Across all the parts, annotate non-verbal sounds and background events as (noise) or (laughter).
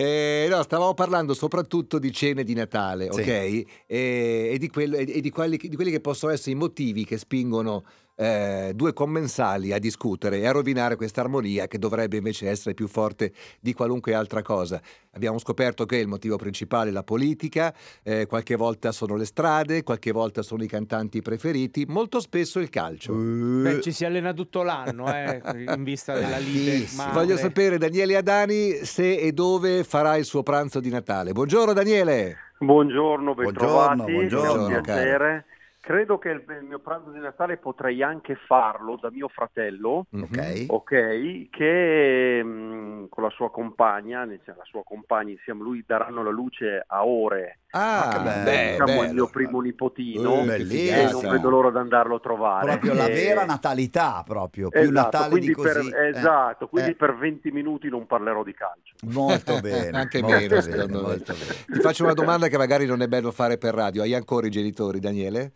Eh, no, stavamo parlando soprattutto di cene di Natale, sì. ok? E, e, di, quello, e, di, quelli, di quelli che possono essere i motivi che spingono eh, due commensali a discutere e a rovinare questa armonia che dovrebbe invece essere più forte di qualunque altra cosa. Abbiamo scoperto che il motivo principale è la politica, eh, qualche volta sono le strade, qualche volta sono i cantanti preferiti, molto spesso il calcio. Eh. Beh, ci si allena tutto l'anno eh, in vista della eh, lite. Voglio sapere, Daniele Adani, se e dove farà il suo pranzo di Natale. Buongiorno Daniele! Buongiorno, ben buongiorno, trovati, buongiorno, un piacere. Caro. Credo che il mio pranzo di Natale potrei anche farlo da mio fratello, mhm. okay. Okay, che mh, mm, con la sua compagna, cioè la sua compagna insieme a lui daranno la luce a ore. Ah, a, beh, diciamo bello. il mio primo nipotino. Uh, e non vedo l'ora di andarlo a trovare. Proprio e... la eh, vera natalità, proprio. Più esatto, Natale di così. Per, eh. Esatto, quindi eh. per 20 minuti non parlerò di calcio. Molto bene. (laughs) Anche meno, bene, molto Ti faccio una domanda che magari non è bello fare per radio. Hai ancora i genitori, Daniele?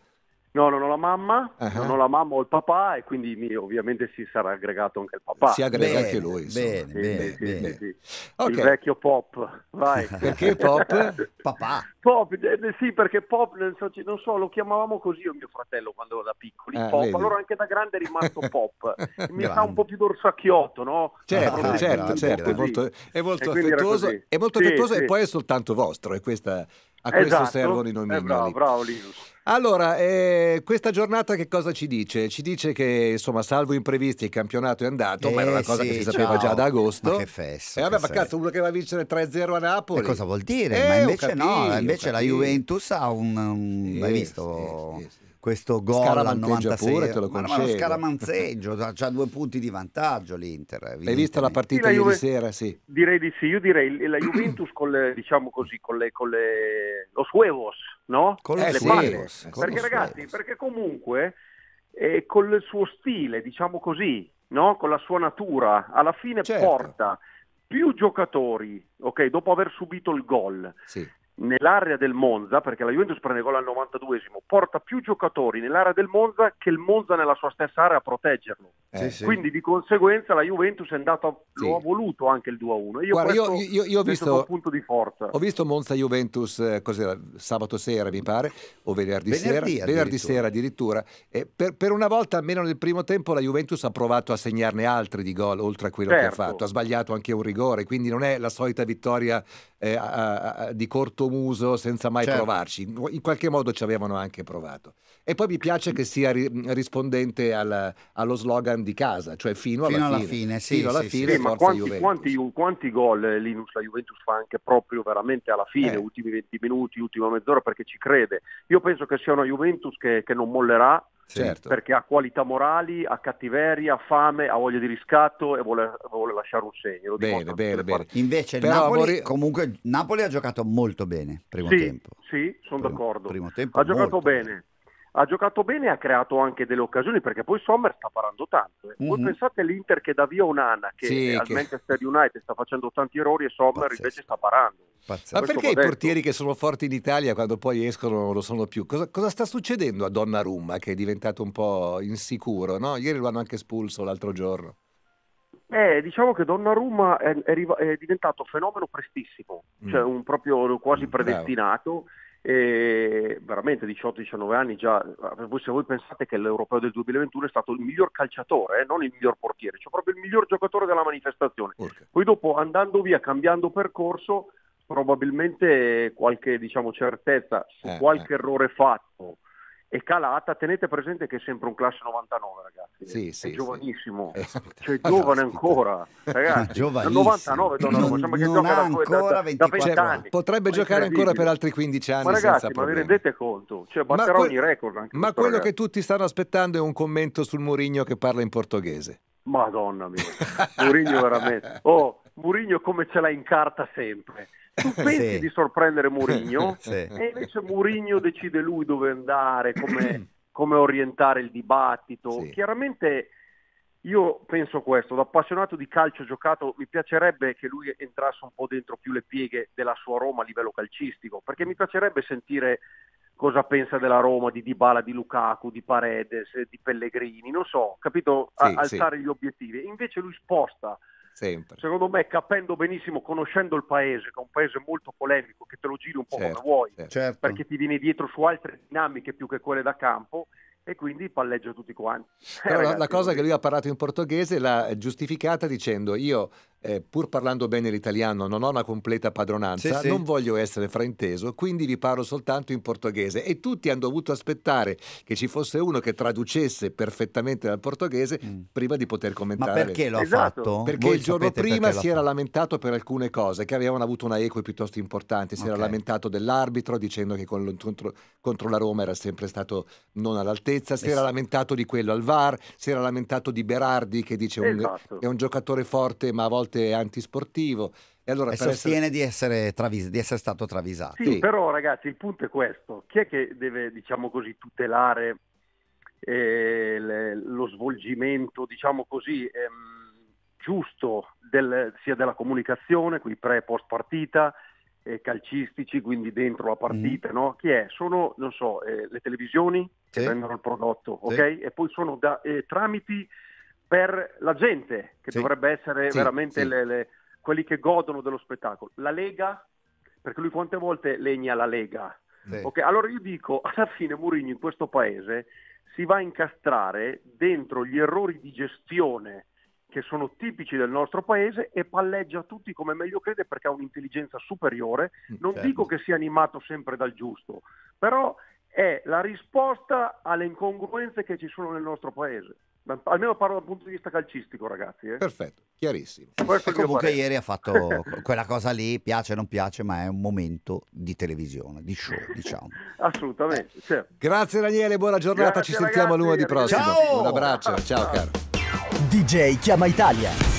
No, non ho la mamma, uh-huh. non ho la mamma o il papà e quindi mi, ovviamente si sarà aggregato anche il papà. Si aggrega bene, anche lui. Bene, sì, bene, sì, bene. Sì, okay. Il vecchio pop, vai. (laughs) perché pop? papà. Pop, eh, eh sì, perché pop, nel senso, non so, lo chiamavamo così io e mio fratello quando ero da piccoli, ah, pop. Allora anche da grande è rimasto (laughs) pop. Mi fa un po' più dorsacchiotto, no? Certo, ah, certo, certo, È molto, è molto affettuoso, è molto affettuoso e poi è soltanto vostro è questa... A questo esatto, servono i nomignoli. Eh, bravo, bravo Linus. Allora, eh, questa giornata che cosa ci dice? Ci dice che, insomma, salvo imprevisti, il campionato è andato, eh, ma era una eh, cosa sì, che si sapeva ciao. già da agosto. Ma che fesso. E vabbè, ma cazzo, uno che va a vincere 3-0 a Napoli. E cosa vuol dire? Eh, ma invece capito, no, invece la Juventus ha un... un hai visto? Sì, yes, yes questo gol al 96 te lo ma, ma lo scaramanzeggio ha due punti di vantaggio l'Inter eh, hai visto la partita sì, la Juve... ieri sera sì. direi di sì io direi la Juventus con le, diciamo così con le, con le los huevos no? con eh, le sì, palle perché ragazzi huevos. perché comunque eh, con il suo stile diciamo così no? con la sua natura alla fine certo. porta più giocatori, ok, dopo aver subito il gol, sì nell'area del Monza, perché la Juventus prende gol al 92esimo, porta più giocatori nell'area del Monza che il Monza nella sua stessa area a proteggerlo. Eh, sì, Quindi di conseguenza la Juventus è andata, sì. lo ha voluto anche il 2-1. Io, Guarda, io, io, io ho visto un punto di forza. Ho visto Monza Juventus eh, sabato sera, mi pare, o venerdì, venerdì sera, addirittura. venerdì sera addirittura. E per, per, una volta, almeno nel primo tempo, la Juventus ha provato a segnarne altri di gol oltre a quello certo. che ha certo. fatto. Ha sbagliato anche un rigore, quindi non è la solita vittoria eh, a, a, a, di corto muso senza mai certo. provarci. In qualche modo ci avevano anche provato. E poi mi piace che sia ri rispondente alla, allo slogan di casa, cioè fino, fino alla, alla, fine. fine sì, fino alla sì, fine, sì, ma quanti, quanti, quanti, gol eh, Linus la Juventus fa anche proprio veramente alla fine, eh. ultimi 20 minuti, ultima mezz'ora, perché ci crede. Io penso che sia una Juventus che, che non mollerà, Certo. perché ha qualità morali, ha cattiveria, ha fame, ha voglia di riscatto e vuole, vuole lasciare un segno. bene, bene, bene. Invece Però Napoli, vorrei... comunque, Napoli ha giocato molto bene primo sì, tempo. Sì, sono primo, d'accordo. Primo tempo ha giocato bene. bene ha giocato bene e ha creato anche delle occasioni perché poi Sommer sta parando tanto. Eh. Mhm. Voi mm-hmm. pensate all'Inter che dà via Onana che sì, al che... Manchester United sta facendo tanti errori e Sommer Pazzesco. invece sta parando. Pazzesco. Ma perché i portieri che sono forti in Italia quando poi escono non lo sono più? Cosa, cosa sta succedendo a Donnarumma che è diventato un po' insicuro? No? Ieri lo hanno anche espulso l'altro giorno. Eh, diciamo che Donnarumma è, è, è diventato fenomeno prestissimo, mm. cioè un proprio quasi mm, predestinato. Bravo e veramente 18-19 anni già, se voi pensate che l'europeo del 2021 è stato il miglior calciatore, eh, non il miglior portiere, cioè proprio il miglior giocatore della manifestazione. Okay. Poi dopo andando via, cambiando percorso, probabilmente qualche diciamo, certezza su eh, qualche eh. errore fatto è calata, tenete presente che è sempre un classe 99 ragazzi sì, sì, è giovanissimo, sì. Eh, cioè giovane ancora, ragazzi. 99 Donnarumma, sembra che gioca ancora da, 20 cioè, Potrebbe giocare ancora per altri 15 anni. Ma ragazzi, ma problemi. vi rendete conto? Cioè, batterà ma ogni record. ma quello ragazzo. che tutti stanno aspettando è un commento sul Murigno che parla in portoghese. Madonna mia, Murigno veramente. Oh, Murigno come ce l'ha in carta sempre tu (laughs) pensi sì. di sorprendere Murigno (laughs) sì. e invece Murigno decide lui dove andare, come (clears throat) come orientare il dibattito. Sì. Chiaramente io penso questo, da appassionato di calcio giocato mi piacerebbe che lui entrasse un po' dentro più le pieghe della sua Roma a livello calcistico, perché mi piacerebbe sentire cosa pensa della Roma, di Dybala, di Lukaku, di Paredes, di Pellegrini, non so, capito? A- sì, alzare sì. gli obiettivi. Invece lui sposta Sempre. Secondo me, capendo benissimo, conoscendo il paese, che è un paese molto polemico, che te lo giri un po' certo, come vuoi, certo. certo. perché ti viene dietro su altre dinamiche più che quelle da campo, e quindi palleggia tutti quanti. Eh, ragazzi, la cosa che lui ha parlato in portoghese l'ha giustificata dicendo io eh, pur parlando bene l'italiano, non ho una completa padronanza, sì, non voglio essere frainteso, quindi vi parlo soltanto in portoghese. E tutti hanno dovuto aspettare che ci fosse uno che traducesse perfettamente dal portoghese mm. prima di poter commentare. Ma perché l'ha esatto. fatto? Perché Voi il giorno prima si era lamentato per alcune cose che avevano avuto una eco piuttosto importante. Si okay. era lamentato dell'arbitro dicendo che contro, contro, la Roma era sempre stato non all'altezza. Si eh, era lamentato di quello al VAR, si era lamentato di Berardi che dice esatto. un, è un giocatore forte ma a volte forte, antisportivo. E, allora e sostiene essere... Di, essere travis- di, essere stato travisato. Sì, sì, però ragazzi il punto è questo. Chi è che deve, diciamo così, tutelare eh, le, lo svolgimento, diciamo così, ehm, giusto del, sia della comunicazione, qui pre e post partita, eh, calcistici, quindi dentro la partita, mm. no? Chi è? Sono, non so, eh, le televisioni sì. che prendono il prodotto, sì. ok? E poi sono da, eh, tramiti per la gente, che sì. dovrebbe essere sì, veramente sì. Le, le, quelli che godono dello spettacolo. La Lega, perché lui quante volte legna la Lega? Okay, allora io dico, (laughs) alla fine Mourinho in questo paese si va a incastrare dentro gli errori di gestione che sono tipici del nostro paese e palleggia tutti come meglio crede perché ha un'intelligenza superiore. Mm, non certo. dico che sia animato sempre dal giusto, però è la risposta alle incongruenze che ci sono nel nostro paese. Almeno parlo dal punto di vista calcistico, ragazzi. Eh. Perfetto, chiarissimo. e ecco, comunque ieri ha fatto (laughs) quella cosa lì, piace o non piace, ma è un momento di televisione, di show, (laughs) diciamo. Assolutamente. Certo. Grazie Daniele, buona giornata, Grazie, ci sentiamo ragazzi, lunedì prossimo. Ciao! Un abbraccio, ciao, ciao caro. DJ Chiama Italia.